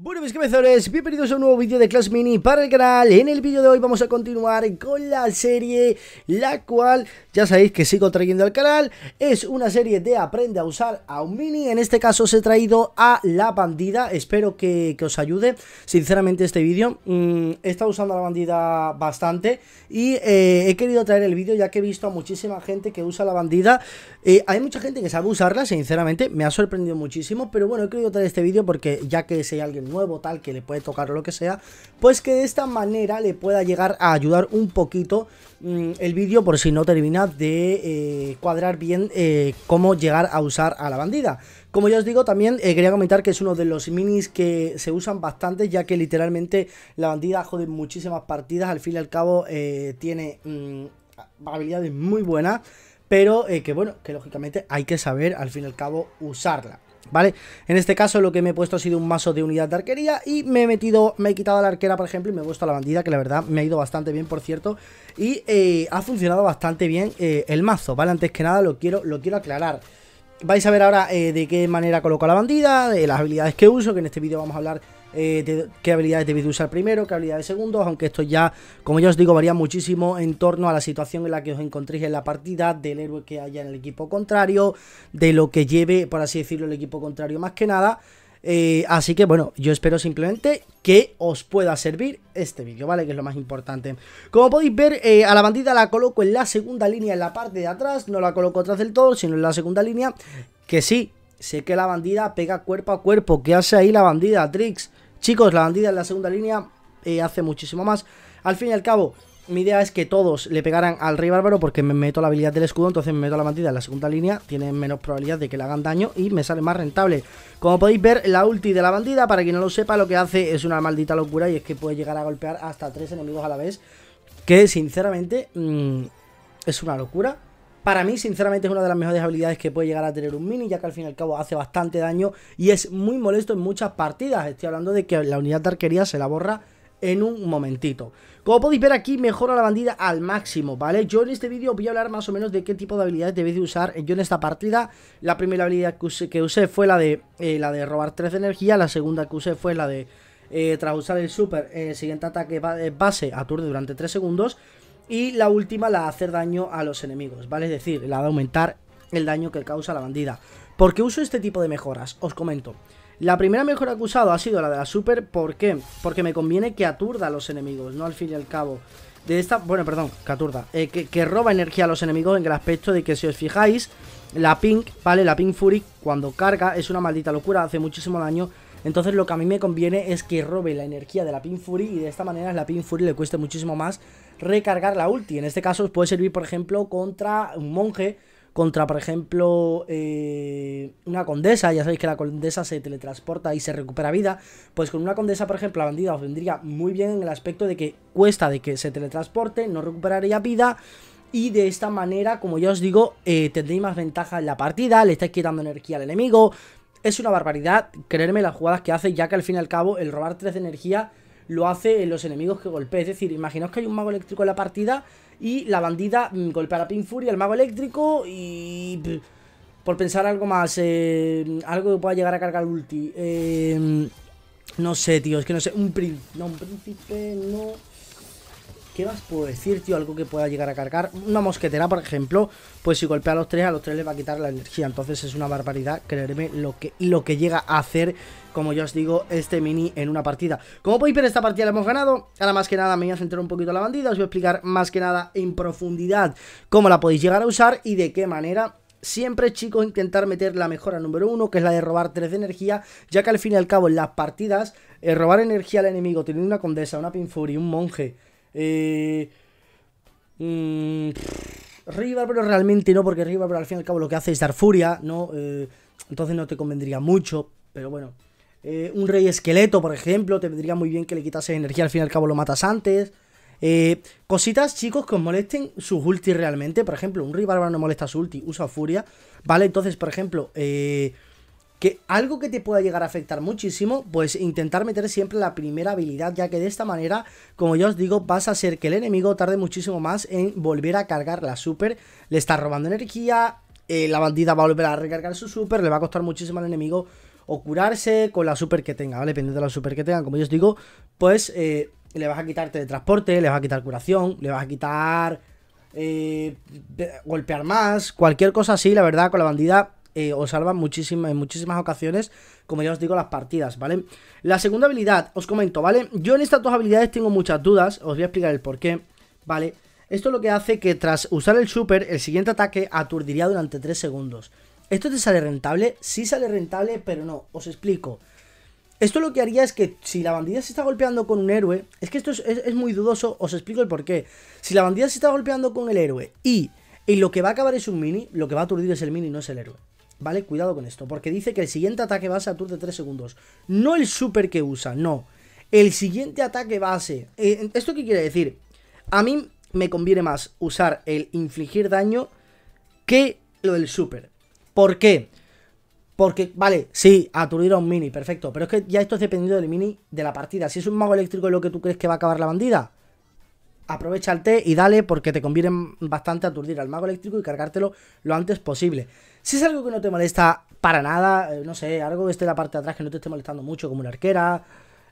Bueno mis comenzadores, bienvenidos a un nuevo vídeo de Clash Mini para el canal En el vídeo de hoy vamos a continuar con la serie La cual, ya sabéis que sigo trayendo al canal Es una serie de aprende a usar a un mini En este caso os he traído a la bandida Espero que, os ayude, sinceramente este vídeo mm, He estado usando a la bandida bastante Y eh, he querido traer el vídeo ya que he visto a muchísima gente que usa la bandida eh, Hay mucha gente que sabe usarla, sinceramente Me ha sorprendido muchísimo Pero bueno, he querido traer este vídeo porque ya que sé alguien nuevo tal que le puede tocar lo que sea, pues que de esta manera le pueda llegar a ayudar un poquito mm, el vídeo por si no termina de eh, cuadrar bien eh, cómo llegar a usar a la bandida. Como ya os digo, también eh, quería comentar que es uno de los minis que se usan bastante, ya que literalmente la bandida jode muchísimas partidas, al fin y al cabo tiene mm, habilidades muy buenas pero que bueno, que lógicamente hay que saber al fin y al cabo usarla. ¿Vale? En este caso lo que me he puesto ha sido un mazo de unidad de arquería y me he metido, me he quitado la arquera, por ejemplo, y me he puesto la bandida, que la verdad me ha ido bastante bien, por cierto, y eh, ha funcionado bastante bien eh, el mazo, ¿vale? Antes que nada lo quiero, lo quiero aclarar. Vais a ver ahora eh, de qué manera coloco la bandida, de las habilidades que uso, que en este vídeo vamos a hablar eh, qué habilidades debéis usar primero, qué habilidades segundo aunque esto ya, como ya os digo, varía muchísimo en torno a la situación en la que os encontréis en la partida, del héroe que haya en el equipo contrario, de lo que lleve, por así decirlo, el equipo contrario más que nada. Eh, así que bueno, yo espero simplemente que os pueda servir este vídeo, ¿vale? Que es lo más importante. Como podéis ver, eh, a la bandida la coloco en la segunda línea, en la parte de atrás. No la coloco atrás del todo, sino en la segunda línea. Que sí, sé que la bandida pega cuerpo a cuerpo. ¿Qué hace ahí la bandida, Trix? Chicos, la bandida en la segunda línea eh, hace muchísimo más. Al fin y al cabo, mi idea es que todos le pegaran al rey bárbaro porque me meto la habilidad del escudo, entonces me meto la bandida en la segunda línea, tienen menos probabilidad de que le hagan daño y me sale más rentable. Como podéis ver, la ulti de la bandida, para quien no lo sepa, lo que hace es una maldita locura y es que puede llegar a golpear hasta tres enemigos a la vez, que sinceramente mm, es una locura. Para mí, sinceramente, es una de las mejores habilidades que puede llegar a tener un mini, ya que al fin y al cabo hace bastante daño y es muy molesto en muchas partidas. Estoy hablando de que la unidad de arquería se la borra en un momentito. Como podéis ver aquí, mejora la bandida al máximo, ¿vale? Yo en este vídeo voy a hablar más o menos de qué tipo de habilidades debéis de usar. Yo en esta partida, la primera habilidad que usé, fue la de, eh, la de robar 3 de energía, la segunda que usé fue la de, eh, tras usar el super, el siguiente ataque eh, base, aturde durante 3 segundos... Y la última, la de hacer daño a los enemigos, ¿vale? Es decir, la de aumentar el daño que causa la bandida. ¿Por qué uso este tipo de mejoras? Os comento. La primera mejora que he usado ha sido la de la super, ¿por qué? Porque me conviene que aturda a los enemigos, no al fin y al cabo. De esta, bueno, perdón, que aturda, eh, que, que, roba energía a los enemigos en el aspecto de que si os fijáis, la Pink, ¿vale? La Pink Fury, cuando carga, es una maldita locura, hace muchísimo daño entonces lo que a mí me conviene es que robe la energía de la Pin Fury y de esta manera la Pin Fury le cueste muchísimo más recargar la ulti. En este caso os puede servir, por ejemplo, contra un monje, contra, por ejemplo, eh, una condesa. Ya sabéis que la condesa se teletransporta y se recupera vida. Pues con una condesa, por ejemplo, la bandida os vendría muy bien en el aspecto de que cuesta de que se teletransporte, no recuperaría vida. Y de esta manera, como ya os digo, eh, tendréis más ventaja en la partida, le estáis quitando energía al enemigo, es una barbaridad, creerme las jugadas que hace, ya que al fin y al cabo el robar 3 de energía lo hace en los enemigos que golpea. Es decir, imaginaos que hay un mago eléctrico en la partida y la bandida mm, golpea a Pink Fury, al mago eléctrico y... Por pensar algo más, eh, algo que pueda llegar a cargar ulti. Eh, no sé, tío, es que no sé, un príncipe, no, un príncipe, no... ¿Qué más puedo decir, tío? Algo que pueda llegar a cargar. Una mosquetera, por ejemplo, pues si golpea a los tres, a los tres le va a quitar la energía. Entonces es una barbaridad, creerme, lo que, lo que llega a hacer, como ya os digo, este mini en una partida. Como podéis ver, esta partida la hemos ganado. Ahora más que nada me voy a centrar un poquito en la bandida. Os voy a explicar más que nada en profundidad cómo la podéis llegar a usar y de qué manera Siempre, chicos, intentar meter la mejora número uno, que es la de robar 3 de energía, ya que al fin y al cabo en las partidas, eh, robar energía al enemigo, tener una condesa, una pinfuri, un monje, eh, mmm, pero realmente no, porque rey pero al fin y al cabo lo que hace es dar furia, ¿no? Eh, entonces no te convendría mucho, pero bueno. Eh, un rey esqueleto, por ejemplo, te vendría muy bien que le quitase energía, al fin y al cabo lo matas antes. Eh, cositas, chicos, que os molesten sus ulti realmente. Por ejemplo, un rey bárbaro no molesta su ulti, usa furia. ¿Vale? Entonces, por ejemplo, eh, que algo que te pueda llegar a afectar muchísimo, pues intentar meter siempre la primera habilidad, ya que de esta manera, como ya os digo, vas a hacer que el enemigo tarde muchísimo más en volver a cargar la super, le está robando energía, eh, la bandida va a volver a recargar su super, le va a costar muchísimo al enemigo o curarse con la super que tenga, ¿vale? Dependiendo de la super que tenga, como yo os digo, pues eh, le vas a quitar teletransporte, le vas a quitar curación, le vas a quitar... Eh, golpear más, cualquier cosa así, la verdad, con la bandida eh, os salva en muchísimas ocasiones, como ya os digo, las partidas, ¿vale? La segunda habilidad, os comento, ¿vale? Yo en estas dos habilidades tengo muchas dudas, os voy a explicar el por qué, ¿vale? Esto lo que hace que tras usar el super, el siguiente ataque aturdiría durante 3 segundos. ¿Esto te sale rentable? Sí sale rentable, pero no, os explico. Esto lo que haría es que si la bandida se está golpeando con un héroe, es que esto es, muy dudoso, os explico el porqué. Si la bandida se está golpeando con el héroe y, y, lo que va a acabar es un mini, lo que va a aturdir es el mini, no es el héroe. ¿Vale? Cuidado con esto, porque dice que el siguiente ataque base aturde 3 segundos. No el super que usa, no. El siguiente ataque base. Eh, ¿Esto qué quiere decir? A mí me conviene más usar el infligir daño que lo del super. ¿Por qué? Porque, vale, sí, aturdir a un mini, perfecto. Pero es que ya esto es dependiendo del mini de la partida. Si es un mago eléctrico lo que tú crees que va a acabar la bandida, aprovecha el té y dale porque te conviene bastante aturdir al mago eléctrico y cargártelo lo antes posible. Si es algo que no te molesta para nada, eh, no sé, algo que esté en la parte de atrás que no te esté molestando mucho, como una arquera,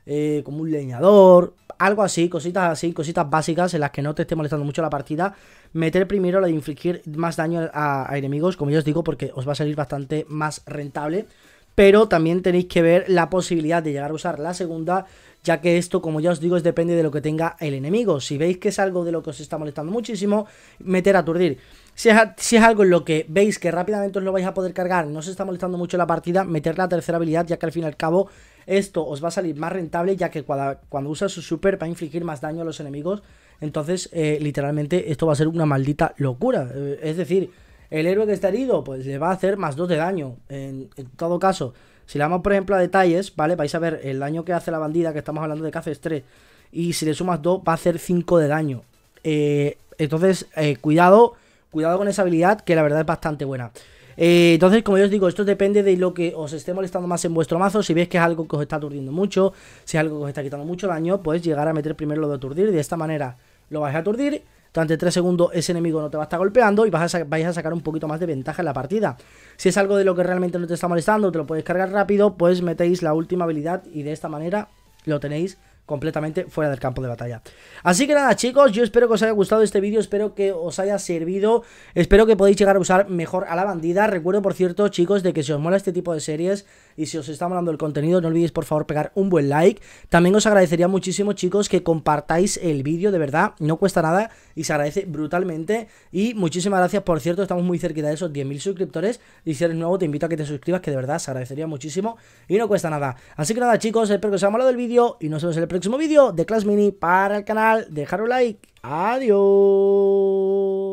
eh, como un leñador, algo así, cositas así, cositas básicas en las que no te esté molestando mucho la partida, meter primero la de infligir más daño a, enemigos, como yo os digo, porque os va a salir bastante más rentable pero también tenéis que ver la posibilidad de llegar a usar la segunda, ya que esto, como ya os digo, es depende de lo que tenga el enemigo. Si veis que es algo de lo que os está molestando muchísimo, meter aturdir. Si es, algo en lo que veis que rápidamente os lo vais a poder cargar, no se está molestando mucho la partida, meter la tercera habilidad, ya que al fin y al cabo esto os va a salir más rentable, ya que cuando, usas usa su super va a infligir más daño a los enemigos. Entonces, eh, literalmente, esto va a ser una maldita locura. Eh, es decir, el héroe que está herido, pues le va a hacer más 2 de daño. En, todo caso, si le damos, por ejemplo, a detalles, ¿vale? Vais a ver el daño que hace la bandida, que estamos hablando de que hace 3. Y si le sumas 2, va a hacer 5 de daño. Eh, entonces, eh, cuidado, cuidado con esa habilidad, que la verdad es bastante buena. Eh, entonces, como yo os digo, esto depende de lo que os esté molestando más en vuestro mazo. Si veis que es algo que os está aturdiendo mucho, si es algo que os está quitando mucho daño, pues llegar a meter primero lo de aturdir. De esta manera lo vais a aturdir durante 3 segundos ese enemigo no te va a estar golpeando y vas vais a sacar un poquito más de ventaja en la partida. Si es algo de lo que realmente no te está molestando, te lo puedes cargar rápido, pues metéis la última habilidad y de esta manera lo tenéis completamente fuera del campo de batalla. Así que nada chicos, yo espero que os haya gustado este vídeo, espero que os haya servido, espero que podáis llegar a usar mejor a la bandida. Recuerdo por cierto chicos de que si os mola este tipo de series y si os está molando el contenido no olvidéis por favor pegar un buen like. También os agradecería muchísimo chicos que compartáis el vídeo, de verdad, no cuesta nada y se agradece brutalmente. Y muchísimas gracias, por cierto, estamos muy cerca de esos 10.000 suscriptores. Y si eres nuevo, te invito a que te suscribas, que de verdad se agradecería muchísimo y no cuesta nada. Así que nada, chicos, espero que os haya molado el vídeo y nos vemos en el próximo vídeo de Clash Mini para el canal. Dejar un like. Adiós.